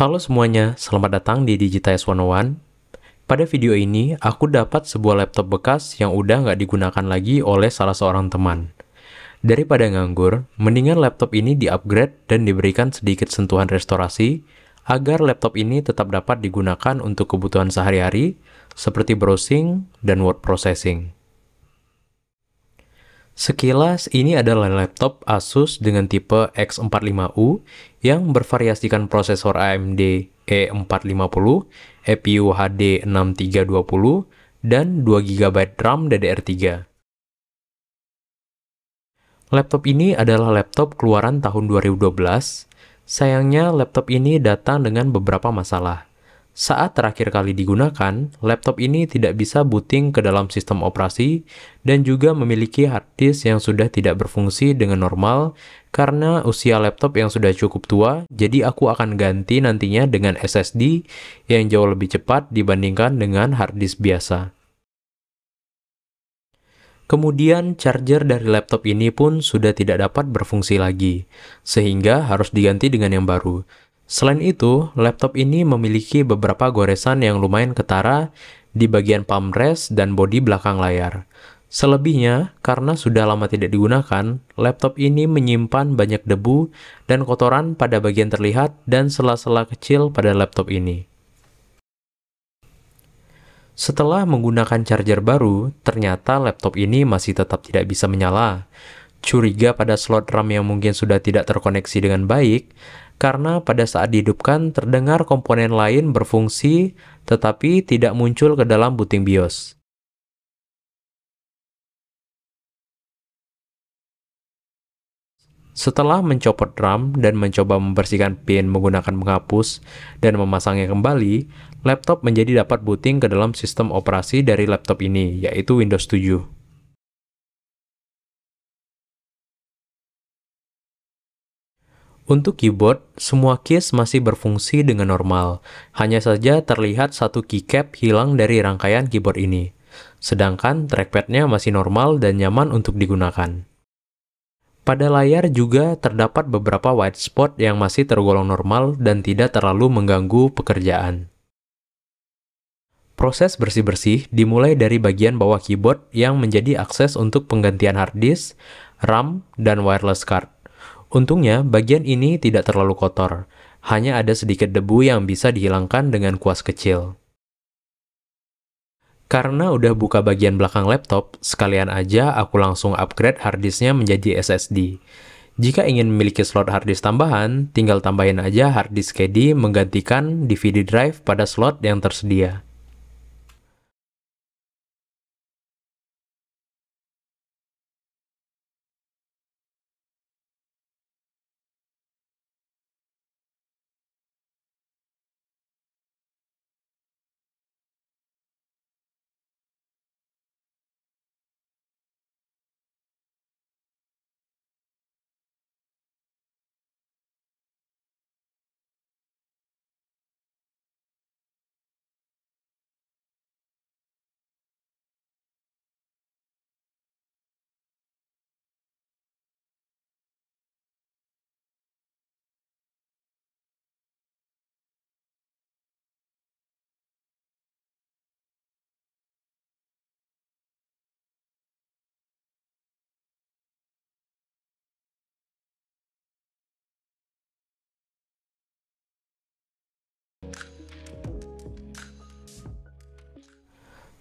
Halo semuanya, selamat datang di Digitize 101. Pada video ini, aku dapat sebuah laptop bekas yang udah nggak digunakan lagi oleh salah seorang teman. Daripada nganggur, mendingan laptop ini di-upgrade dan diberikan sedikit sentuhan restorasi agar laptop ini tetap dapat digunakan untuk kebutuhan sehari-hari seperti browsing dan word processing. Sekilas ini adalah laptop Asus dengan tipe X45U yang bervariasikan prosesor AMD E450, EPU HD 6320, dan 2 GB RAM DDR3. Laptop ini adalah laptop keluaran tahun 2012. Sayangnya laptop ini datang dengan beberapa masalah. Saat terakhir kali digunakan, laptop ini tidak bisa booting ke dalam sistem operasi dan juga memiliki harddisk yang sudah tidak berfungsi dengan normal karena usia laptop yang sudah cukup tua, jadi aku akan ganti nantinya dengan SSD yang jauh lebih cepat dibandingkan dengan harddisk biasa. Kemudian charger dari laptop ini pun sudah tidak dapat berfungsi lagi, sehingga harus diganti dengan yang baru. Selain itu, laptop ini memiliki beberapa goresan yang lumayan ketara di bagian palm rest dan bodi belakang layar. Selebihnya, karena sudah lama tidak digunakan, laptop ini menyimpan banyak debu dan kotoran pada bagian terlihat dan sela-sela kecil pada laptop ini. Setelah menggunakan charger baru, ternyata laptop ini masih tetap tidak bisa menyala curiga pada slot RAM yang mungkin sudah tidak terkoneksi dengan baik, karena pada saat dihidupkan terdengar komponen lain berfungsi tetapi tidak muncul ke dalam booting BIOS. Setelah mencopot RAM dan mencoba membersihkan pin menggunakan penghapus dan memasangnya kembali, laptop menjadi dapat booting ke dalam sistem operasi dari laptop ini, yaitu Windows 7. Untuk keyboard, semua keys masih berfungsi dengan normal, hanya saja terlihat satu keycap hilang dari rangkaian keyboard ini. Sedangkan trackpadnya masih normal dan nyaman untuk digunakan. Pada layar juga terdapat beberapa white spot yang masih tergolong normal dan tidak terlalu mengganggu pekerjaan. Proses bersih-bersih dimulai dari bagian bawah keyboard yang menjadi akses untuk penggantian hard disk, RAM, dan wireless card. Untungnya, bagian ini tidak terlalu kotor. Hanya ada sedikit debu yang bisa dihilangkan dengan kuas kecil. Karena udah buka bagian belakang laptop, sekalian aja aku langsung upgrade harddisknya menjadi SSD. Jika ingin memiliki slot harddisk tambahan, tinggal tambahin aja harddisk KD menggantikan DVD drive pada slot yang tersedia.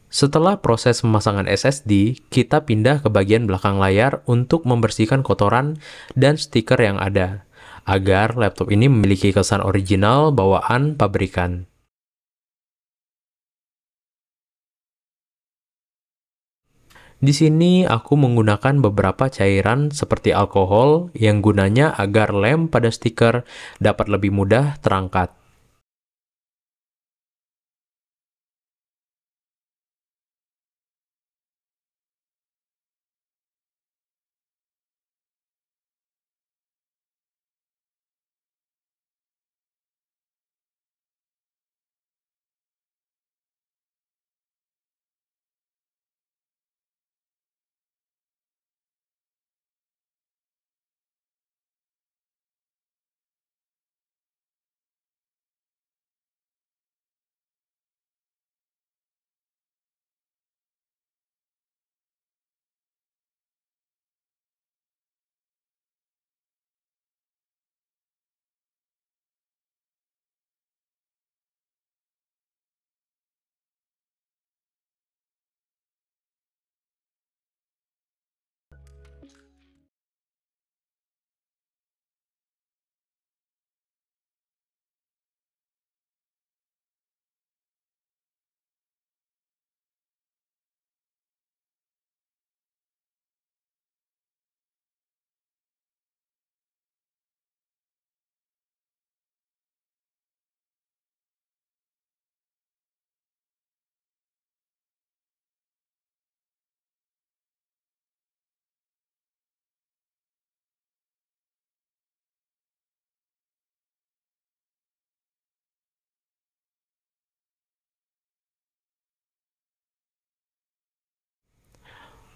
Setelah proses pemasangan SSD, kita pindah ke bagian belakang layar untuk membersihkan kotoran dan stiker yang ada, agar laptop ini memiliki kesan original bawaan pabrikan. Di sini aku menggunakan beberapa cairan seperti alkohol yang gunanya agar lem pada stiker dapat lebih mudah terangkat.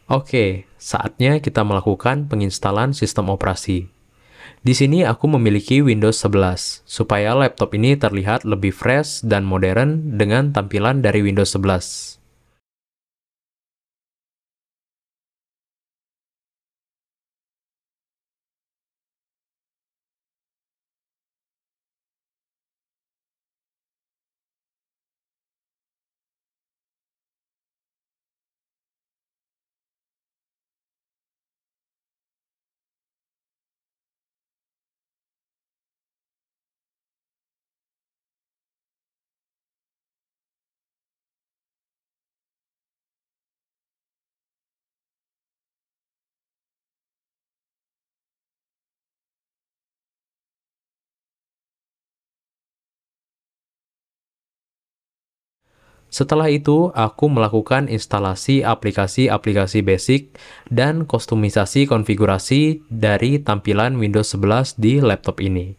Oke, saatnya kita melakukan penginstalan sistem operasi. Di sini aku memiliki Windows 11, supaya laptop ini terlihat lebih fresh dan modern dengan tampilan dari Windows 11. Setelah itu, aku melakukan instalasi aplikasi-aplikasi basic dan kostumisasi konfigurasi dari tampilan Windows 11 di laptop ini.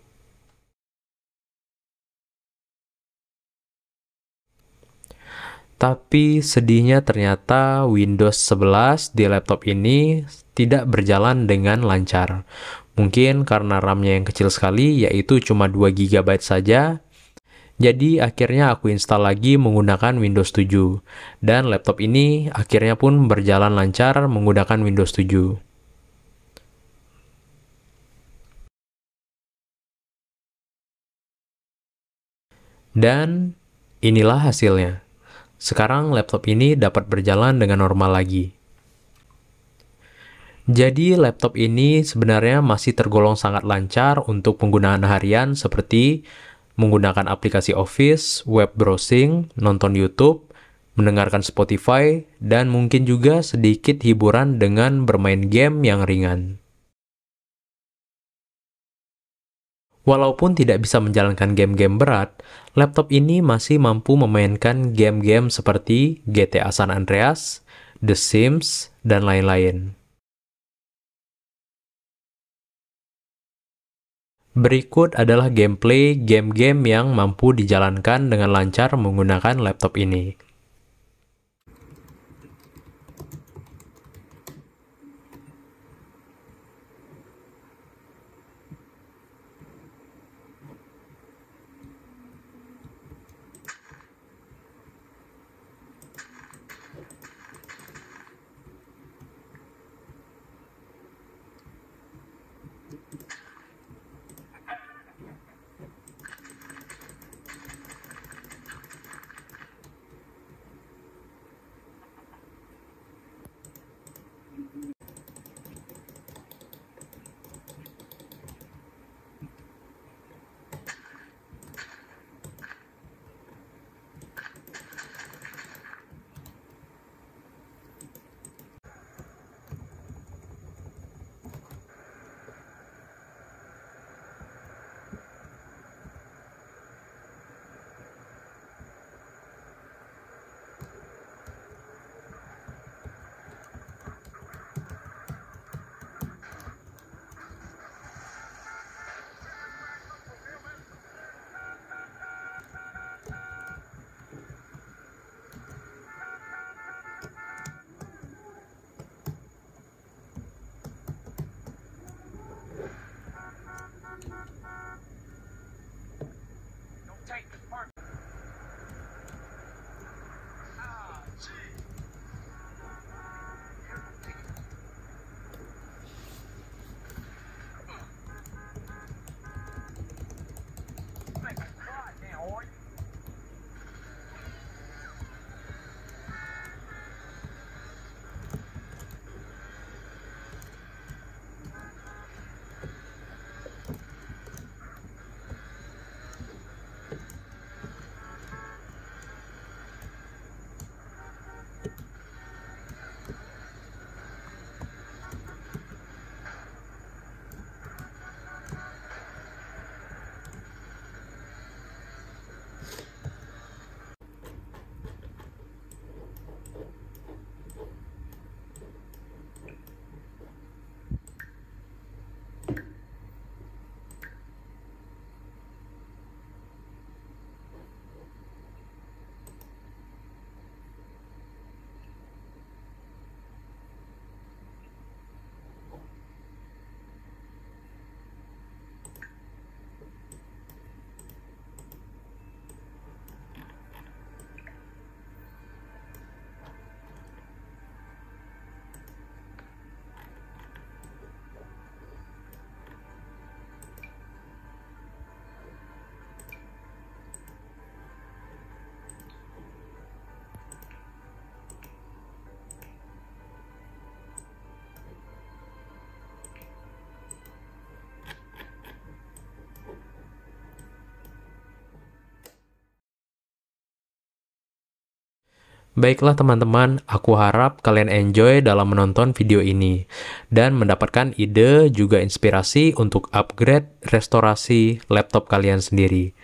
Tapi sedihnya ternyata Windows 11 di laptop ini tidak berjalan dengan lancar. Mungkin karena RAM-nya yang kecil sekali, yaitu cuma 2GB saja, jadi akhirnya aku install lagi menggunakan Windows 7. Dan laptop ini akhirnya pun berjalan lancar menggunakan Windows 7. Dan inilah hasilnya. Sekarang laptop ini dapat berjalan dengan normal lagi. Jadi laptop ini sebenarnya masih tergolong sangat lancar untuk penggunaan harian seperti menggunakan aplikasi Office, web browsing, nonton YouTube, mendengarkan Spotify, dan mungkin juga sedikit hiburan dengan bermain game yang ringan. Walaupun tidak bisa menjalankan game-game berat, laptop ini masih mampu memainkan game-game seperti GTA San Andreas, The Sims, dan lain-lain. Berikut adalah gameplay game-game yang mampu dijalankan dengan lancar menggunakan laptop ini. Take the Baiklah teman-teman, aku harap kalian enjoy dalam menonton video ini dan mendapatkan ide juga inspirasi untuk upgrade restorasi laptop kalian sendiri.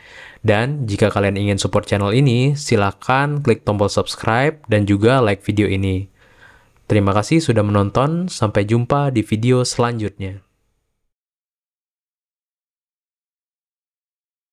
Dan jika kalian ingin support channel ini, silakan klik tombol subscribe dan juga like video ini. Terima kasih sudah menonton, sampai jumpa di video selanjutnya.